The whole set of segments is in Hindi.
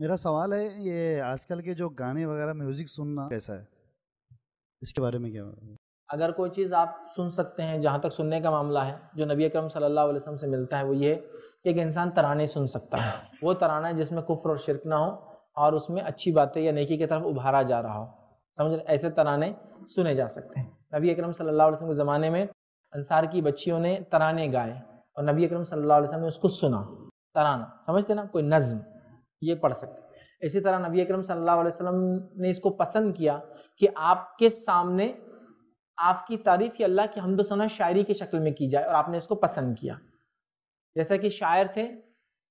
मेरा सवाल है ये आजकल के जो गाने वगैरह म्यूज़िक सुनना कैसा है इसके बारे में क्या अगर कोई चीज़ आप सुन सकते हैं जहाँ तक सुनने का मामला है जो नबी अकरम सल्लल्लाहु अलैहि वसल्लम से मिलता है वो ये कि एक इंसान तराने सुन सकता है वो तराना है जिसमें कुफ्र और शिरक ना हो और उसमें अच्छी बातें या नेकी की तरफ उभारा जा रहा हो समझ रहे ऐसे तराने सुने जा सकते हैं नबी अकरम सल्लल्लाहु अलैहि वसल्लम के ज़माने में अंसार की बच्चियों ने तराने गाए और नबी अकरम सल्लल्लाहु अलैहि वसल्लम ने उसको सुना तराना समझते ना कोई नज़्म ये पढ़ सकते इसी तरह नबी अकरम सल्लल्लाहु अलैहि वसल्लम ने इसको पसंद किया कि आपके सामने आपकी तारीफ या अल्लाह की हमदोसना शायरी की शक्ल में की जाए और आपने इसको पसंद किया जैसा कि शायर थे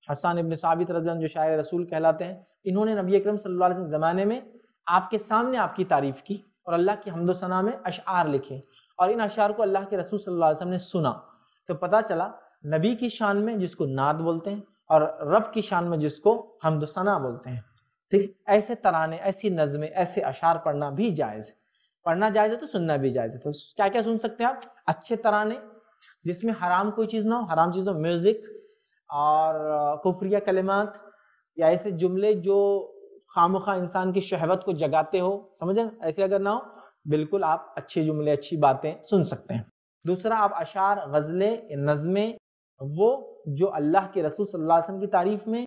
हसन इबन साबित रजन जो शायर रसूल कहलाते हैं इन्होंने नबी अकरम सल्लल्लाहु अलैहि वसल्लम ज़माने में आपके सामने आपकी तारीफ की और अल्लाह की हमदोसना में अशार लिखे और इन अशार को अल्लाह के रसूल सल्लल्लाहु अलैहि वसल्लम ने सुना तो पता चला नबी की शान में जिसको नाद बोलते हैं और रब की शान में जिसको हम दुसना तो बोलते हैं ठीक ऐसे तराने ऐसी नज़में ऐसे अशार पढ़ना भी जायज़ है पढ़ना जायज़ है तो सुनना भी जायज़ है तो क्या क्या सुन सकते हैं आप अच्छे तराने जिसमें हराम कोई चीज़ ना हो हराम चीज़ हो तो म्यूज़िक और कुफरिया कलिमात या ऐसे जुमले जो खाम खा इंसान की शहवत को जगाते हो समझे ऐसे अगर ना हो बिल्कुल आप अच्छे जुमले अच्छी बातें सुन सकते हैं दूसरा आप अशार गज़लें नज़में वो जो अल्लाह के रसूल सल्लल्लाहु अलैहि वसल्लम की तारीफ में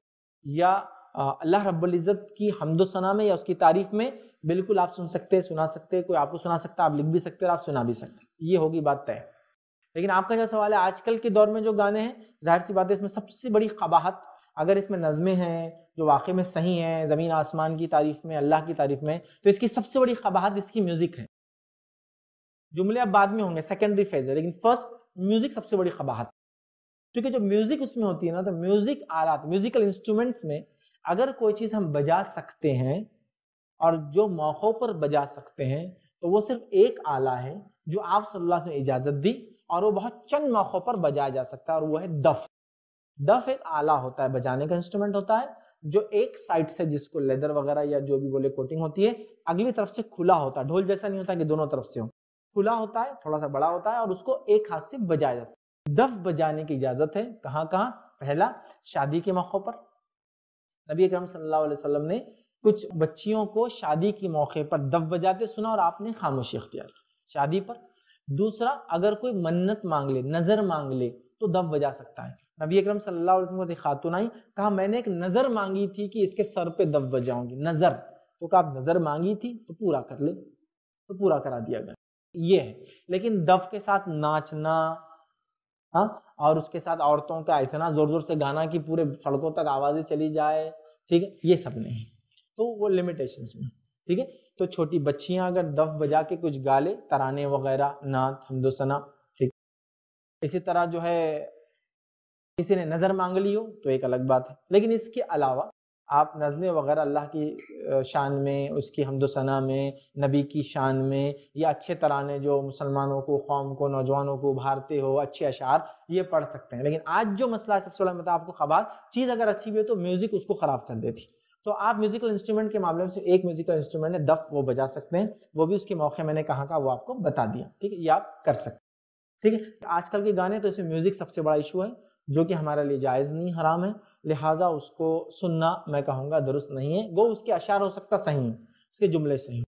या अल्लाह रब्ज़त की हमदोसना में या उसकी तारीफ में बिल्कुल आप सुन सकते हैं सुना सकते कोई आपको सुना सकता है आप लिख भी सकते और आप सुना भी सकते हैं ये होगी बात तय लेकिन आपका जो सवाल है आजकल के दौर में जो गाने हैं जाहिर सी बात है इसमें सबसे बड़ी कबाहत अगर इसमें नज़में हैं जो वाकई में सही हैं ज़मीन आसमान की तारीफ में अल्लाह की तारीफ में तो इसकी सबसे बड़ी कबाहत इसकी म्यूज़िक है जुमले अब बाद में होंगे सेकेंडरी फेज है लेकिन फर्स्ट म्यूज़िक सबसे बड़ी कबाहत क्योंकि जो म्यूजिक उसमें होती है ना तो म्यूजिक आलात म्यूजिकल इंस्ट्रूमेंट्स में अगर कोई चीज हम बजा सकते हैं और जो मौकों पर बजा सकते हैं तो वो सिर्फ एक आला है जो आप सल्लल्लाहु अलैहि वसल्लम ने इजाजत दी और वो बहुत चंद मौकों पर बजाया जा सकता है और वो है दफ दफ एक आला होता है बजाने का इंस्ट्रूमेंट होता है जो एक साइड से जिसको लेदर वगैरह या जो भी बोले कोटिंग होती है अगली तरफ से खुला होता है ढोल जैसा नहीं होता कि दोनों तरफ से हो खुला होता है थोड़ा सा बड़ा होता है और उसको एक हाथ से बजाया जाता है दफ बजाने की इजाजत है कहाँ कहाँ पहला शादी के मौक़ों पर नबी अकरम सल्लल्लाहु अलैहि वसल्लम ने कुछ बच्चियों को शादी के मौके पर दफ बजाते सुना और आपने खामोशी अख्तियार की शादी पर दूसरा अगर कोई मन्नत मांग ले नजर मांग ले तो दब बजा सकता है नबी अकरम सल्लल्लाहु अलैहि वसल्लम से खातून आई कहा मैंने एक नजर मांगी थी कि इसके सर पे दब बजाऊंगी नजर तो कहा आप नजर मांगी थी तो पूरा कर ले तो पूरा करा दिया गया ये है लेकिन दफ के साथ नाचना हाँ और उसके साथ औरतों का इतना जोर जोर से गाना कि पूरे सड़कों तक आवाज़ें चली जाए ठीक है ये सब नहीं तो वो लिमिटेशन में ठीक है तो छोटी बच्चियां अगर दफ बजा के कुछ गाले तराने वगैरह नात हमदोसना ठीक इसी तरह जो है किसी ने नज़र मांग ली हो तो एक अलग बात है लेकिन इसके अलावा आप नज़में वगैरह अल्लाह की शान में उसकी हमदोसना में नबी की शान में या अच्छे तराने जो मुसलमानों को कौम को नौजवानों को उभारते हो अच्छे अशार ये पढ़ सकते हैं लेकिन आज जो मसला है सबसे बड़ा मतलब आपको खबार चीज़ अगर अच्छी भी हो तो म्यूज़िक उसको ख़राब कर देती तो आप म्यूज़िकल इंस्ट्रूमेंट के मामले में से एक म्यूज़िकल इंस्ट्रूमेंट है दफ वो बजा सकते हैं वो भी उसके मौके मैंने कहा का वो आपको बता दिया ठीक है ये आप कर सकते ठीक है आजकल के गाने तो इसमें म्यूज़िक सबसे बड़ा इशू है जो कि हमारे लिए जायज़ नहीं हराम है लिहाजा उसको सुनना मैं कहूँगा दुरुस्त नहीं है गो उसके अशार हो सकता सही है उसके जुमले सही